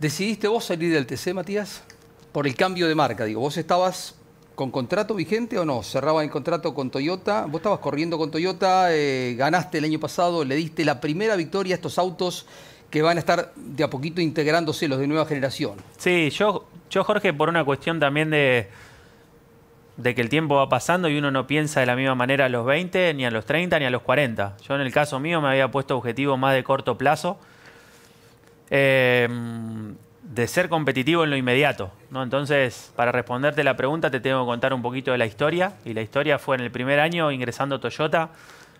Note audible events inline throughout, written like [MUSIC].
¿Decidiste vos salir del TC, Matías? Por el cambio de marca, digo. ¿Vos estabas con contrato vigente o no? ¿Cerraba el contrato con Toyota? Vos estabas corriendo con Toyota, eh, ganaste el año pasado, le diste la primera victoria a estos autos que van a estar de a poquito integrándose los de nueva generación. Sí, yo, Jorge, por una cuestión también de, de que el tiempo va pasando y uno no piensa de la misma manera a los 20, ni a los 30, ni a los 40. Yo en el caso mío me había puesto objetivo más de corto plazo Em, de ser competitivo en lo inmediato. ¿no? Entonces, para responderte la pregunta, te tengo que contar un poquito de la historia. Y la historia fue en el primer año ingresando Toyota,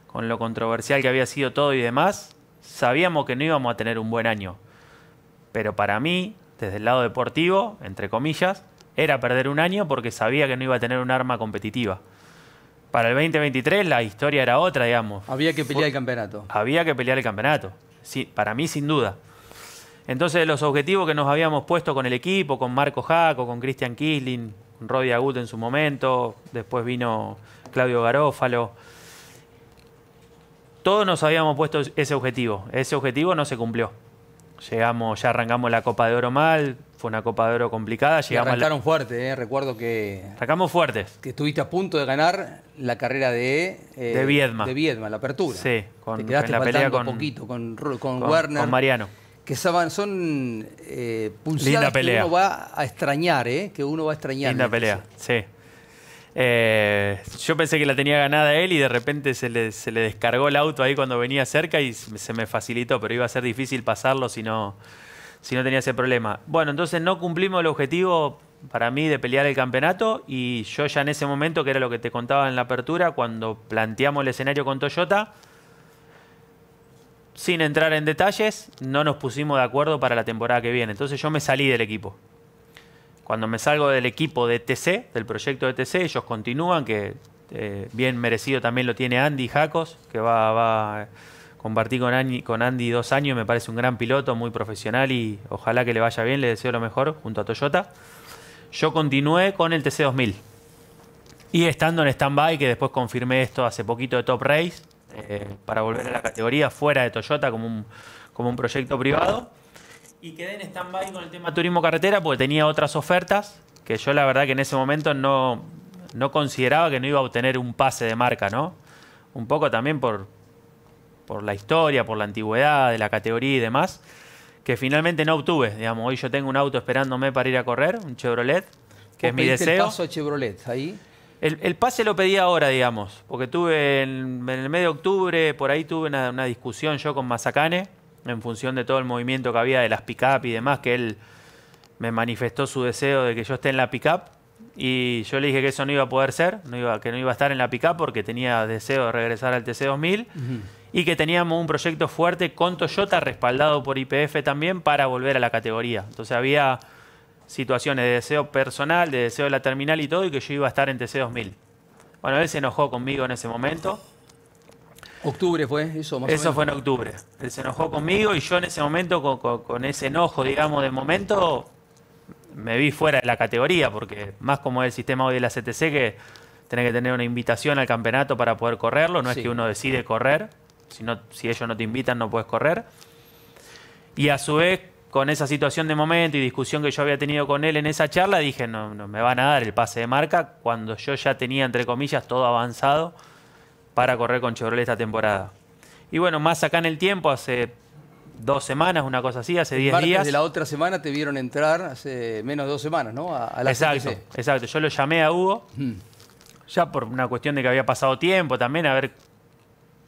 con lo controversial que había sido todo y demás. Sabíamos que no íbamos a tener un buen año. Pero para mí, desde el lado deportivo, entre comillas, era perder un año porque sabía que no iba a tener un arma competitiva. Para el 2023 la historia era otra, digamos. Había que pelear el campeonato. Había que pelear el campeonato. Sí, para mí sin duda. Entonces los objetivos que nos habíamos puesto con el equipo, con Marco Jaco, con Cristian Kisling, con Rodi Agut en su momento, después vino Claudio Garófalo. Todos nos habíamos puesto ese objetivo. Ese objetivo no se cumplió. Llegamos, ya arrancamos la Copa de Oro mal, fue una Copa de Oro complicada. Llegamos arrancaron fuerte, eh. recuerdo que... Arrancamos fuertes. Que estuviste a punto de ganar la carrera de... Eh, de Viedma. De Viedma, la apertura. Sí. Con, la pelea con, poquito, con, con Con Mariano que son eh, eh, que uno va a extrañar, Que uno va a extrañar. Linda pelea, sí. Eh, yo pensé que la tenía ganada él y de repente se le, descargó el auto ahí cuando venía cerca y se me facilitó, pero iba a ser difícil pasarlo si si no tenía ese problema. Bueno, entonces no cumplimos el objetivo para mí de pelear el campeonato y yo ya en ese momento, que era lo que te contaba en la apertura, cuando planteamos el escenario con Toyota, sin entrar en detalles, no nos pusimos de acuerdo para la temporada que viene. Entonces yo me salí del equipo. Cuando me salgo del equipo de TC, del proyecto de TC, ellos continúan, que eh, bien merecido también lo tiene Andy Jacos, que va, va a compartir con Andy, dos años, me parece un gran piloto, muy profesional y ojalá que le vaya bien, le deseo lo mejor junto a Toyota. Yo continué con el TC 2000 y estando en stand-by, que después confirmé esto hace poquito de Top Race, eh, para volver a la categoría fuera de Toyota como un, como un proyecto privado. Y quedé en stand-by con el tema turismo carretera porque tenía otras ofertas que yo la verdad que en ese momento no, no consideraba que no iba a obtener un pase de marca, ¿no? Un poco también por, por la historia, por la antigüedad de la categoría y demás, que finalmente no obtuve. Digamos, hoy yo tengo un auto esperándome para ir a correr, un Chevrolet, que es mi deseo. El Chevrolet ahí? El, pase lo pedí ahora, digamos, porque tuve en, el mes de octubre, por ahí tuve una, discusión yo con Mazacane, en función de todo el movimiento que había de las pick-up y demás, que él me manifestó su deseo de que yo esté en la pick-up, y yo le dije que eso no iba a poder ser, que no iba a estar en la pick-up porque tenía deseo de regresar al TC2000, y que teníamos un proyecto fuerte con Toyota, respaldado por IPF también, para volver a la categoría. Entonces había situaciones de deseo personal, de deseo de la terminal y todo, y que yo iba a estar en TC2000. Bueno, él se enojó conmigo en ese momento. ¿Octubre fue eso? eso fue en octubre. Él se enojó conmigo y yo en ese momento, con, ese enojo, digamos, de momento, me vi fuera de la categoría, porque más como es el sistema hoy de la CTC, que tenés que tener una invitación al campeonato para poder correrlo, no es que uno decide correr, sino si ellos no te invitan no puedes correr. Y a su vez con esa situación de momento y discusión que yo había tenido con él en esa charla, dije, no, no me van a dar el pase de marca cuando yo ya tenía, entre comillas, todo avanzado para correr con Chevrolet esta temporada. Y bueno, más acá en el tiempo, hace dos semanas, una cosa así, hace diez días. de la otra semana te vieron entrar hace menos de dos semanas, ¿no? A, exacto, exacto. Yo lo llamé a Hugo, mm. ya por una cuestión de que había pasado tiempo también, a ver,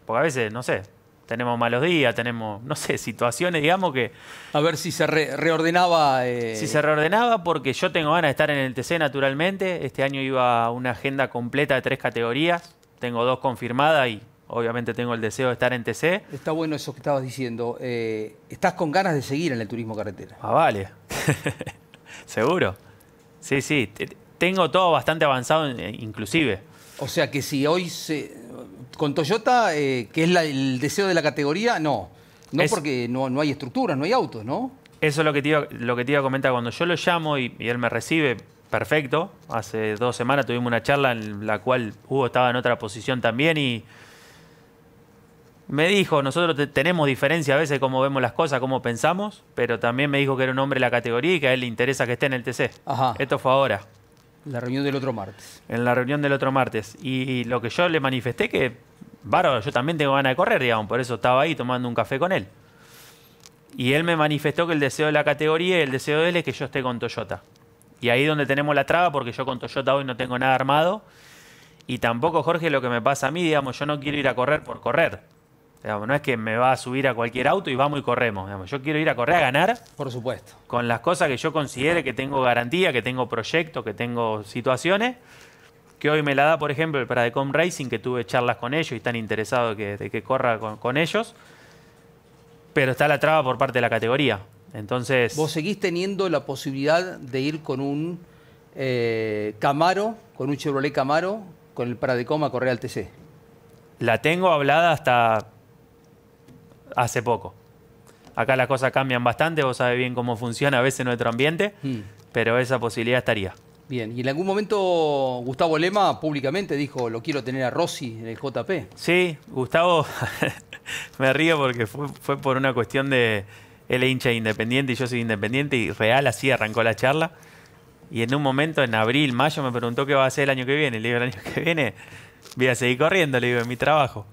porque a veces, no sé, tenemos malos días, tenemos, no sé, situaciones, digamos que... A ver si se reordenaba... Eh, si se reordenaba, porque yo tengo ganas de estar en el TC naturalmente. Este año iba una agenda completa de tres categorías. Tengo dos confirmadas y obviamente tengo el deseo de estar en TC. Está bueno eso que estabas diciendo. Eh, estás con ganas de seguir en el turismo carretera. Ah, vale. [LAUGHS] Seguro. Sí, sí. Tengo todo bastante avanzado eh, inclusive. O sea que si hoy se, con Toyota, eh, que es el deseo de la categoría, no. No porque no, no hay estructura no hay autos, ¿no? Eso es lo que te iba, lo que te iba a comentar. Cuando yo lo llamo y, él me recibe, perfecto. Hace dos semanas tuvimos una charla en la cual Hugo estaba en otra posición también y me dijo, nosotros tenemos diferencia a veces cómo vemos las cosas, cómo pensamos, pero también me dijo que era un hombre de la categoría y que a él le interesa que esté en el TC. Esto fue ahora. La reunión del otro martes. En la reunión del otro martes. Y, lo que yo le manifesté que, bárbaro, yo también tengo ganas de correr, digamos, por eso estaba ahí tomando un café con él. Y él me manifestó que el deseo de la categoría y el deseo de él es que yo esté con Toyota. Y ahí es donde tenemos la traba, porque yo con Toyota hoy no tengo nada armado. Y tampoco, Jorge, lo que me pasa a mí, digamos, yo no quiero ir a correr por correr no es que me va a subir a cualquier auto y vamos y corremos. yo quiero ir a correr a ganar. Por supuesto. Con las cosas que yo considere que tengo garantía, que tengo proyectos, que tengo situaciones. Que hoy me la da, por ejemplo, el Paradecom Racing, que tuve charlas con ellos y están interesados de que, corra con, ellos. Pero está la traba por parte de la categoría. Entonces. Vos seguís teniendo la posibilidad de ir con un eh, Camaro, con un Chevrolet Camaro, con el Paradecom a correr al TC. La tengo hablada hasta hace poco. Acá las cosas cambian bastante, vos sabés bien cómo funciona a veces nuestro ambiente, mm. pero esa posibilidad estaría. Bien, y en algún momento Gustavo Lema públicamente dijo, lo quiero tener a Rossi en el JP. Sí, Gustavo, [LAUGHS] me río porque fue, por una cuestión de, él es hincha independiente y yo soy independiente y real así arrancó la charla. Y en un momento, en abril, mayo, me preguntó qué va a hacer el año que viene. Le digo, el año que viene voy a seguir corriendo, le digo, en mi trabajo.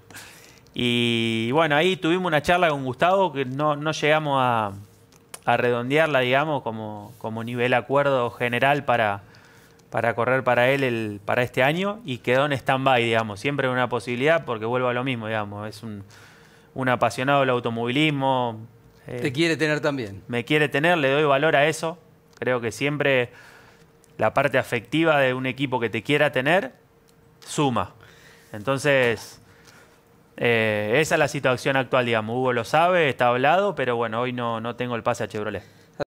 Y bueno, ahí tuvimos una charla con Gustavo que no, llegamos a, redondearla, digamos, como, como nivel acuerdo general para, para correr para él para este año y quedó en stand-by, digamos. Siempre una posibilidad porque vuelvo a lo mismo, digamos. Es un, apasionado del automovilismo. Eh, te quiere tener también. Me quiere tener, le doy valor a eso. Creo que siempre la parte afectiva de un equipo que te quiera tener suma. Entonces, eh, esa es la situación actual, digamos. Hugo lo sabe, está hablado, pero bueno, hoy no, no tengo el pase a Chevrolet.